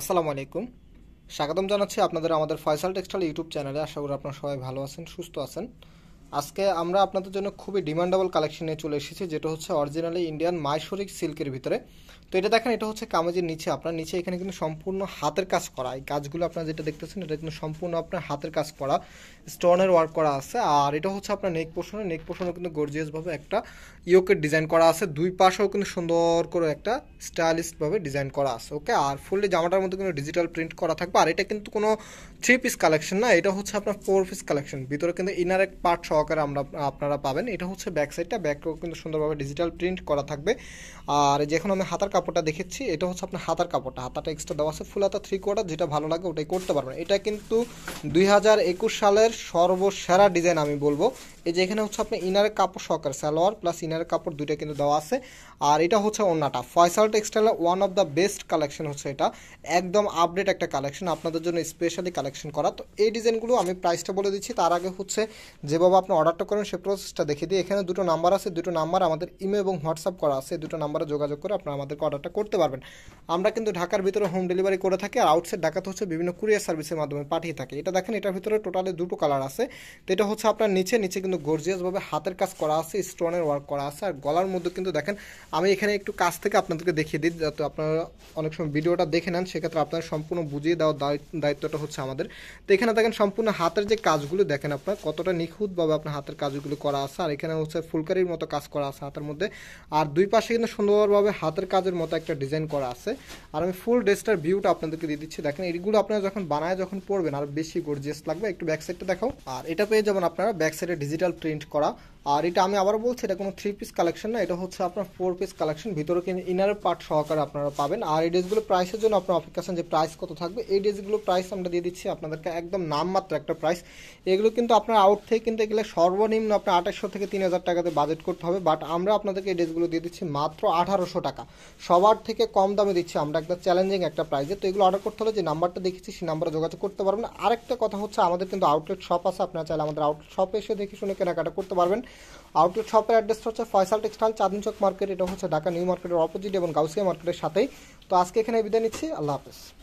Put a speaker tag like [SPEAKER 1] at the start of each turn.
[SPEAKER 1] আসসালামু আলাইকুম স্বাগতম জানাচ্ছি আপনাদের আমাদের ফয়সাল টেক্সটাইল ইউটিউব চ্যানেলে আশা করি আপনারা সবাই ভালো আছেন সুস্থ আছেন আজকে আমরা আপনাদের জন্য খুবই ডিমান্ডেবল কালেকশনে চলে এসেছি যেটা হচ্ছে অরিজিনালি ইন্ডিয়ান মাইসরিক সিল্কের ভিতরে তো এটা দেখেন এটা হচ্ছে কামাজের নিচে আপনার নিচে এখানে কিন্তু সম্পূর্ণ হাতের কাজ করা এই কাজগুলো আপনারা যেটা দেখতেছেন এটা কিন্তু সম্পূর্ণ আপনার হাতের কাজ করা স্টোনের ওয়ার্ক করা আছে আর এটা হচ্ছে আপনার নেক পোষণে নেক পোষণও কিন্তু গর্জিয়াসভাবে একটা ইয়োকের ডিজাইন করা আছে দুই পাশেও কিন্তু সুন্দর করে একটা স্টাইলিস্টভাবে ডিজাইন করা আছে ওকে আর ফুললি জামাটার মধ্যে কিন্তু ডিজিটাল প্রিন্ট করা থাকবে আর এটা কিন্তু কোনো থ্রি পিস কালেকশন না এটা হচ্ছে আপনার ফোর পিস কালেকশন ভিতরে কিন্তু ইনার এক পার্ট সহ সহকারে আমরা আপনারা পাবেন এটা হচ্ছে ব্যাক সাইডটা ব্যাকও কিন্তু সুন্দরভাবে ডিজিটাল প্রিন্ট করা থাকবে আর যেখানে আমি হাতার কাপড়টা দেখেছি এটা হচ্ছে আপনার হাতার কাপড়টা হাতাটা এক্সট্রা দেওয়া আছে ফুল হাতা থ্রি কোয়ার্টার যেটা ভালো লাগে ওটাই করতে পারবেন এটা কিন্তু দুই সালের সর্বসেরা ডিজাইন আমি বলবো এই যে এখানে হচ্ছে আপনার ইনারের কাপড় সহকারে সালোয়ার প্লাস ইনারের কাপড় দুইটা কিন্তু দেওয়া আছে আর এটা হচ্ছে অন্যটা ফয়সাল টেক্সটাইলের one of the best collection হচ্ছে এটা একদম আপডেট একটা কালেকশন আপনাদের জন্য স্পেশালি কালেকশন করা তো এই ডিজাইনগুলো আমি প্রাইসটা বলে দিচ্ছি তার আগে হচ্ছে যেভাবে আপনি অর্ডারটা করেন সেই প্রসেসটা দেখিয়ে দিই এখানে দুটো নাম্বার আছে দুটো নাম্বার আমাদের ইমেল এবং হোয়াটসঅ্যাপ করা আছে দুটো নাম্বারে যোগাযোগ করে আপনারা আমাদেরকে অর্ডারটা করতে পারবেন আমরা কিন্তু ঢাকার ভিতরে হোম ডেলিভারি করে থাকি আর আউটসাইড ঢাকাতে হচ্ছে বিভিন্ন কুরিয়ার সার্ভিসের মাধ্যমে পাঠিয়ে থাকি এটা দেখেন এটার ভিতরে টোটালি দুটো কালার আছে তো এটা হচ্ছে আপনার নিচে নিচে কিন্তু গর্জিয়াসভাবে হাতের কাজ করা আছে স্টোনের ওয়ার্ক করা আছে আর গলার মধ্যে কিন্তু দেখেন আমি এখানে একটু কাছ থেকে আপনাদেরকে দেখিয়ে দিই যাতে আপনারা অনেক সময় ভিডিওটা দেখে নেন সেক্ষেত্রে আপনারা সম্পূর্ণ বুঝিয়ে দেওয়ার দায়িত্বটা হচ্ছে আমাদের তো এখানে দেখেন সম্পূর্ণ হাতের যে কাজগুলো দেখেন আপনার কতটা নিখুঁতভাবে আপনার হাতের কাজগুলো করা আছে আর এখানে হচ্ছে ফুলকারির মতো কাজ করা আছে হাতের মধ্যে আর দুই পাশে কিন্তু সুন্দরভাবে হাতের কাজের মতো একটা ডিজাইন করা আছে আর আমি ফুল ড্রেসটার ভিউটা আপনাদেরকে দিয়ে দিচ্ছি দেখেন এইগুলো আপনারা যখন বানায় যখন পড়বেন আর বেশি গর্জিয়াস লাগবে একটু ব্যাক সাইডটা দেখাও আর এটা পেয়ে যাবেন আপনারা ব্যাক সাইডে ডিজিটাল প্রিন্ট করা আর এটা আমি আবার বলছি এটা কোনো থ্রি পিস কালেকশন না এটা হচ্ছে আপনার ফোর পিস কালেকশন ভিতরে কিন্তু ইনার পার্ট সহকারে আপনারা পাবেন আর এই ড্রেসগুলো প্রাইসের জন্য আপনার অপেক্ষা আছেন যে প্রাইস কত থাকবে এই ড্রেসগুলো প্রাইস আমরা দিয়ে দিচ্ছি আপনাদেরকে একদম নামমাত্র একটা প্রাইস এগুলো কিন্তু আপনার আউট থেকে কিন্তু এগুলো সর্বনিম্ন আপনার আঠাশশো থেকে তিন হাজার টাকাতে বাজেট করতে হবে বাট আমরা আপনাদেরকে এই ড্রেসগুলো দিয়ে দিচ্ছি মাত্র আঠারোশো টাকা সবার থেকে কম দামে দিচ্ছি আমরা একদম চ্যালেঞ্জিং একটা প্রাইজে তো এগুলো অর্ডার করতে হলে যে নাম্বারটা দেখেছি সেই নাম্বারে যোগাযোগ করতে পারবেন আরেকটা কথা হচ্ছে আমাদের কিন্তু আউটলেট শপ আছে আপনারা চাইলে আমাদের আউটলেট শপে এসে দেখে শুনে কেনাকাটা করতে পারবেন আউটলেট শপের অ্যাড্রেসটা হচ্ছে ফয়সাল টেক্সটাইল চাঁদনী চক মার্কেট এটা হচ্ছে ঢাকা নিউ মার্কেটের অপোজিট এবং গাউসিয়া মার্কেটের সাথেই তো আজকে এখানে বিদায় নিচ্ছি আল্লাহ হাফেজ